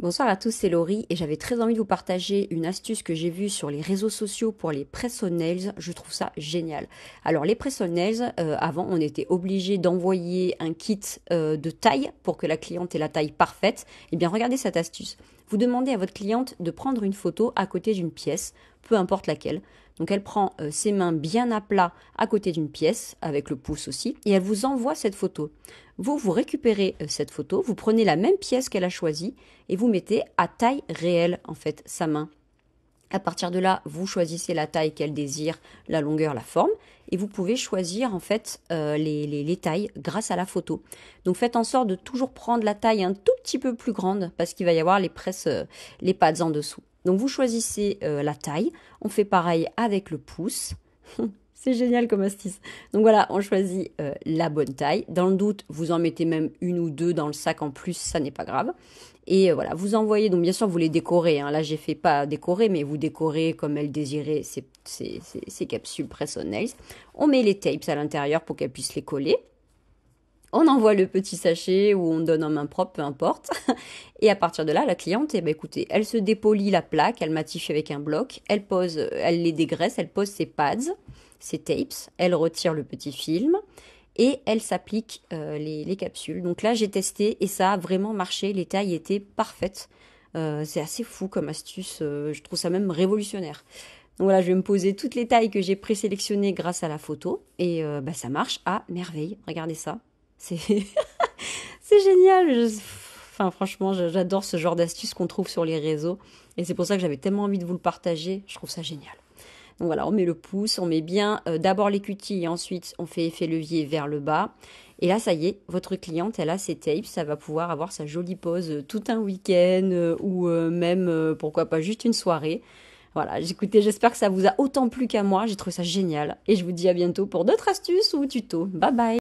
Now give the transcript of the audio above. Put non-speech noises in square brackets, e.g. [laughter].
Bonsoir à tous, c'est Laurie et j'avais très envie de vous partager une astuce que j'ai vue sur les réseaux sociaux pour les press nails. Je trouve ça génial. Alors les press on nails, euh, avant on était obligé d'envoyer un kit euh, de taille pour que la cliente ait la taille parfaite. Eh bien regardez cette astuce. Vous demandez à votre cliente de prendre une photo à côté d'une pièce peu importe laquelle. Donc elle prend euh, ses mains bien à plat à côté d'une pièce, avec le pouce aussi, et elle vous envoie cette photo. Vous, vous récupérez euh, cette photo, vous prenez la même pièce qu'elle a choisie, et vous mettez à taille réelle, en fait, sa main. À partir de là, vous choisissez la taille qu'elle désire, la longueur, la forme, et vous pouvez choisir en fait euh, les, les, tailles grâce à la photo. Donc faites en sorte de toujours prendre la taille un tout petit peu plus grande parce qu'il va y avoir les presses, les pads en dessous. Donc vous choisissez euh, la taille, on fait pareil avec le pouce. [laughs] C'est génial comme astuce. Donc voilà, on choisit euh, la bonne taille. Dans le doute, vous en mettez même une ou deux dans le sac en plus, ça n'est pas grave. Et euh, voilà, vous envoyez, donc bien sûr vous les décorez. Hein. Là, j'ai fait pas décorer, mais vous décorez comme elle désirait ces, capsules press on nails. On met les tapes à l'intérieur pour qu'elle puisse les coller on envoie le petit sachet ou on donne en main propre, peu importe. [laughs] Et à partir de là, la cliente, eh ben, écoutez, elle se dépolie la plaque, elle matifie avec un bloc, elle pose, elle les dégraisse, elle pose ses pads, ses tapes, elle retire le petit film et elle s'applique euh, les, capsules. Donc là, j'ai testé et ça a vraiment marché. Les tailles étaient parfaites. Euh, c'est assez fou comme astuce. Euh, je trouve ça même révolutionnaire. Donc voilà, je vais me poser toutes les tailles que j'ai présélectionnées grâce à la photo et bah, ça marche à merveille. Regardez ça. [laughs] C'est génial. Enfin, franchement, j'adore ce genre d'astuces qu'on trouve sur les réseaux. Et c'est pour ça que j'avais tellement envie de vous le partager. Je trouve ça génial. Donc voilà, on met le pouce, on met bien euh, d'abord les cutis et ensuite on fait effet levier vers le bas. Et là, ça y est, votre cliente, elle a ses tapes, ça va pouvoir avoir sa jolie pose euh, tout un week-end euh, ou même, pourquoi pas, juste une soirée. Voilà, écoutez, j'espère que ça vous a autant plu qu'à moi, j'ai trouvé ça génial. Et je vous dis à bientôt pour d'autres astuces ou tutos. Bye bye